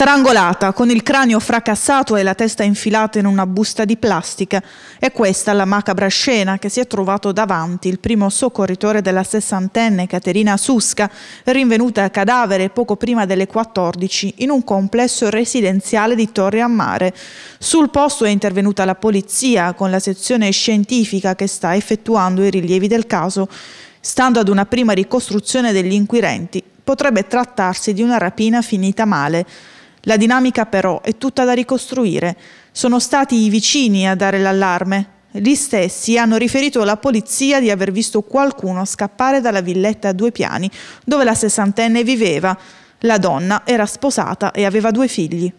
Strangolata, con il cranio fracassato e la testa infilata in una busta di plastica, è questa la macabra scena che si è trovato davanti il primo soccorritore della sessantenne Caterina Susca, rinvenuta a cadavere poco prima delle 14 in un complesso residenziale di Torre a Mare. Sul posto è intervenuta la polizia con la sezione scientifica che sta effettuando i rilievi del caso. Stando ad una prima ricostruzione degli inquirenti, potrebbe trattarsi di una rapina finita male. La dinamica però è tutta da ricostruire. Sono stati i vicini a dare l'allarme. Gli stessi hanno riferito alla polizia di aver visto qualcuno scappare dalla villetta a due piani dove la sessantenne viveva. La donna era sposata e aveva due figli.